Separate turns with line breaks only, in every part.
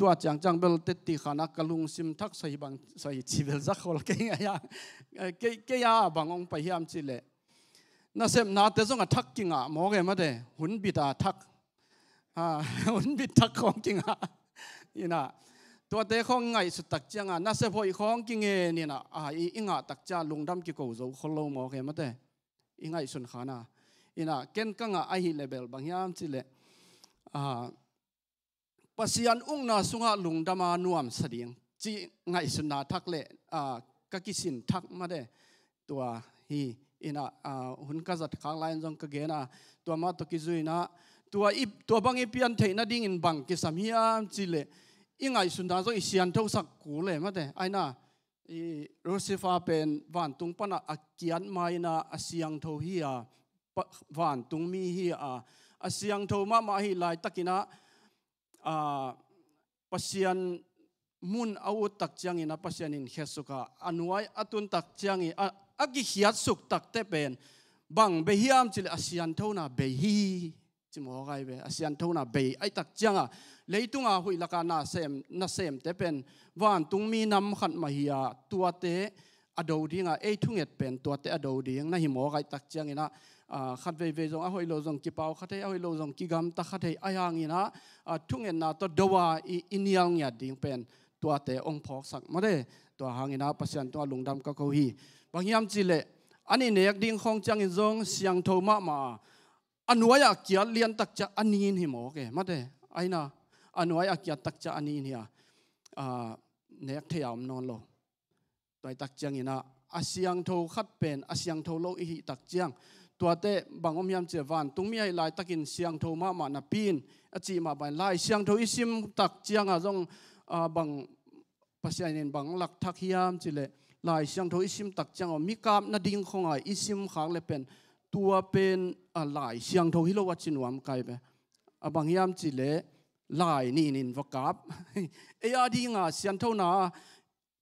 ตัวจางจางเบลเตติขานักกลุงซิมทักใส่บางใส่ชีเบลจักคนเกี่ยเกี่ยเกี่ยบางองไปยามจิเลนั่นเสมนาเตจงทักกิงอ่ะมองเงมาเดหุ่นบิดาทักอ่าหุ่นบิดทักของกิงอ่ะนี่นะตัวเตของไงสุดตักจังอ่ะนั่นเสพอยของกิงเงนี่นะอ่าอีงอ่ะตักจ้าลุงดำกิโกโจคนเรามองเงมาเดอีไงสุนขานะอีน่ะเก่งกังอ่ะไอฮิเลเบลบางยามจิเลอ่า pasian ung na sunga lungdama nuam sading chi ngai sunna thak le a kakisin thak ma de tua hi ina hun ka zat khang lain jong ka gena tua ma to ki na tua i tua bang i pian theina ding in bang ki sam hi am chi le ingai sunna zo isian tho sak ku le ma de aina i rosifa pen van tung pana akian maina asiang tho hi a van tung mi hi a asiang tho ma ma hi lai takina pasian mun au tak chiang in a pasian in hesuka anuai atun tak chiang i agi hiat suk tak te pen bang be hiam chile asian thona be hi chimo gai be asian thona be ai tak chianga leitunga hui laka na sem na sem te pen wan tungmi nam khat ma hiya tuate adodinga ei thunget pen tuate adoding na hi mo gai tak chiang ina ขัดเวเวจงอหอยโลจงกีเปาขัดเฮอหอยโลจงกี่กัมตาขัดเฮอายังนี่นะทุ่งเงินนาตัวดวีอินยังเนี่ยดิ่งเป็นตัวเตะองพอกสักมาได้ตัวหางนะปัสยันตัวลุงดำก็เขาฮีบางยามจิเลอันนี้เนี่ยดิ่งของจังอินจงเสียงโทมามาอันวยอัเกียเลียนตักจะอันนี้นี่หมอเกมาได้ไอ้นะอันวยอัเกียตักจะอันนี้เนี่ยเนี่ยเทียมนอนโลตัวตักจังอินะอาเสียงโทขัดเป็นอาเสียงโทโลอิิตักจังตัวเตะบางอมยามเจวันตุงมีไอลายตักินเสียงโทมามานาปีนอจีมาบันลายเสียงโทอิซิมตักเจียงอาจงบางปัสยานินบางหลักทักยามจิเลลายเสียงโทอิซิมตักเจียงอมีกามนาดิ่งของไออิซิมขางเลยเป็นตัวเป็นลายเสียงโทฮิโลวัชินวามไกไปบางยามจิเลลายนี่นินวกับเออาดีงาเสียงโทนา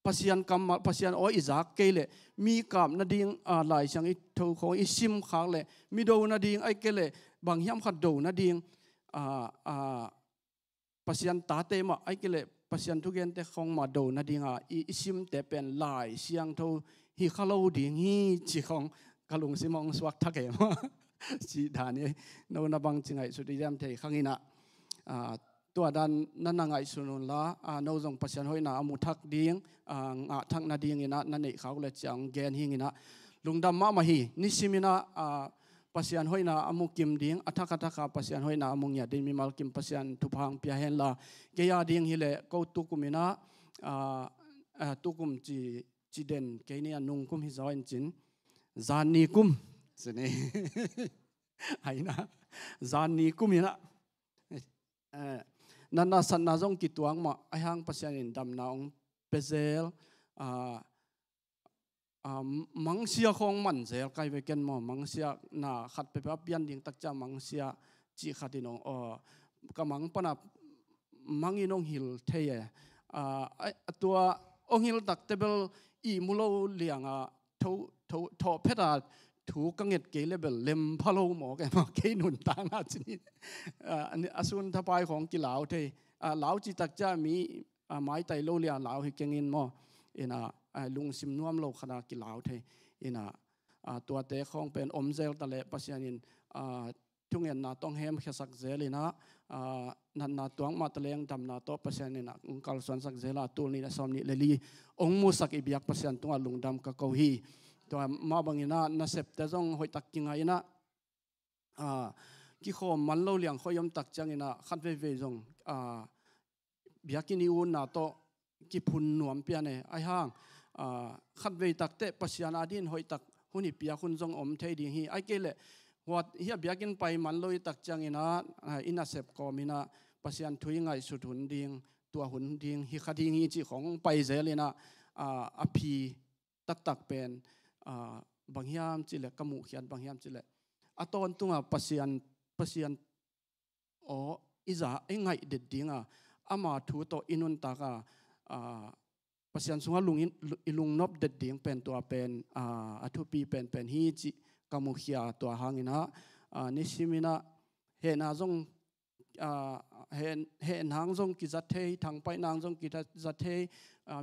ภาษาคำภาษนอ้อยจากเกลลมีกคำนาดิ่งหลายช่างอิทธของอิซิมขาเลมีดูนาดิงไอเกลเลบางยามขัดดูนาดิ่งภาษนตาเตมาไอเกลเลภาษนทุกเย็นแต่ของมาดูนาดิงอ่งอิซิมแต่เป็นลายเชียงทูฮิคาโลดิ่งฮีจีของกลุงสิมองสวักทักเองสีดานีโนู้นบางจังไอสุดยามเทข้างอินะตัวดันนั่นไงสุนุนละอ่าโน้ตงพัชนห้อยนาอมุทักดิ้งอ่างาทักนาดิ้งนะนั่นเองเขาเลยจังแกนหิงนะลุงดำมามาฮีนิสิมินะอ่าพัชนห้อยนาอมุกิมดิ้งอัทักอัทักพัชนห้อยนาอมุงยาดิมิมาลกิมพัชนทุพังพิเฮนละเกียดิ้งฮิเลกูตุกุมินะอ่าอ่าตุกุมจีจีเด่นเกียนี่นุ่งกุมฮิจอยจินจานนีกุมสินี่ไอ้นะจานนีกุมินะเออนา่นสันนาจงกิตวงมาไอหางพัจจัยนดำนาองเปเซลอ่าอมังเสียของมันเซลไกเวกันมอมังเสียนาขัดไปแบบยันดิ่งตักจามังเสียจีขัดินองอ๋อกำมังปนับมังอินองฮิลเทียอ่าไอตัวองฮิลตักเตเบลอีมุโลเลียงอ่ะทททอเพดาถูกกังเกตเกลเบลเลมพะโลหมอแกมนเกนุนตางอาชนิอันนี้อสุนทปายของกิลาวเทหลาวจิตักจะมีไม้ไตโลเลียหลาวเฮกเงินมอเอ็นะลุงซิมนวมโลขนากิลาวเทเอ็นะตัวเตะของเป็นอมเซลตะเลปัสยานินทุ่งเงินนาต้องเฮมเขสักเซลินะนันนาตวงมาตะเลงทำนาโตปัสยานินองค์กัลสวนสักเซลาตัวนี้นะสมนี้เลยลีองมูสักอิบยักปัสยานตัวลุงดำกะเกาฮีตัวมาบังอินะนาเซปแต่จงหอยตักกิงไงนะอ่ากิโคมันเล่าเลี้ยงคอยมตักจังอินะขัดเวเวจงอ่าเบียกินิอุนนาโตกิพุนนวมเปียเนไอห่างอ่าขัดเวตักเตะปัสยานาดินหอยตักหุ่นเปียคุณจงอมเทดีฮีไอเกลเลวัดเฮียเบียกินไปมันลอยตักจังอินะอินาเซปกอมินะปัสยานทุยไงสุดหุนดิงตัวหุ่นดิงฮิคดิงีจีของไปเจเลยนะอ่าอภีตักตักเป็นบางยามจิเลกมุขียนบางยามจิเลอะตอนตุงอ่ะปัศยันปัศยันอ๋ออิจาเอไงเด็ดดิ่งอ่ะอามาถูโตอินุนตากะปัศยันสุงลุงอิลุงนบเด็ดดิ่งเป็นตัวเป็นอ่าอัุปีเป็นเป็นฮีจิกมุขียตัวหางินะนิชิมินะเฮนาจงอ่าเห็นเห็นหางรงกิจเทเททางไปนางรงกิจัดเท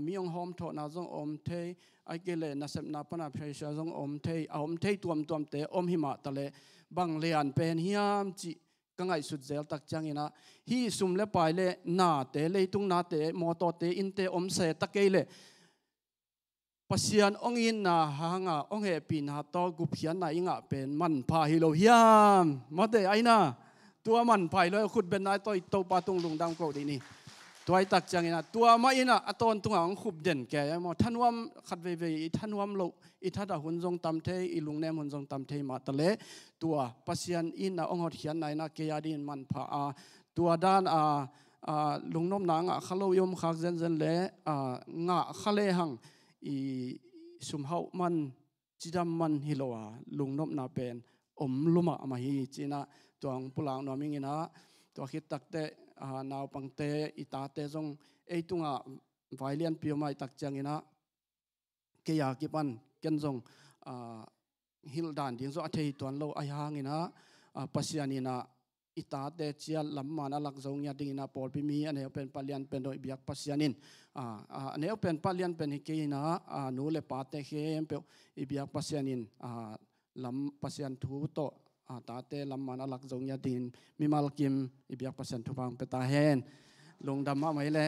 มีองค์หอมถอนางรงอมเทไอเกเลนาเสพนาปนาเพรชารงอมเทอมเทตัวมตัวเตอมหิมะตะเลบังเลียนเป็นฮิามจิกังไงสุดเซลตักจังอินะฮีสุมเลปายเลนาเตเลตุงนาเตมอตเตอินเตอมเสตะเกเลปัศยานองอินนาหางาองเฮปินาตตกุพยานนาอิงะเป็นมันพาฮิโลฮิามมาเตอไอนาตัวมันไปเลยคุณเป็นนายตัวตัวปาตุงลุงดำกกดีนี่ตัวไอ้ตักจังนะตัวมาอินะอตอนตังของขุบเด่นแก่มอท่านวมขัดเวเวท่านวมโลอีทัาหุ่นทรงตำเทอีลุงแนมหุ่นทรงตำเทมาตะเลตัวปัสยานอินะองหดเขียนไหนนะเกียดินมันผาาตัวด้านอาลุงน้มนางอ่ะขลุยมขักเจนเจนเละอ่างะขะเลหังอีสุมเฮามันจิดามันฮิโลอาลุงน้มนาเป็นอมลุมามาฮีจีน่าตัวองปุลาวนอมิงินะตัวคิดตักเตะนาวปังเตอิตาเตจงเอตุงอ่ะไวเลียนพิวไม่ตักจังอินะเกียกิปันกันจงฮิลดานดิ้งจงอเทยตัวเราไอหางินะปัสยานินะอิตาเตเชียลัมมานะลักจงยาดิ้งนะปอลพิมีอันเอเป็นปัลเลียนเป็นโดยเบียกปัสยานินอันเอเป็นปัลเลียนเป็นฮิเกนะนูเลปาเตเข้มเปียวอิเบียกปัสยานิน lam pasian thu to a ta te lam man alak zong ya din mi mal kim ibyak pasian thu bang pe ta hen long dam ma mai le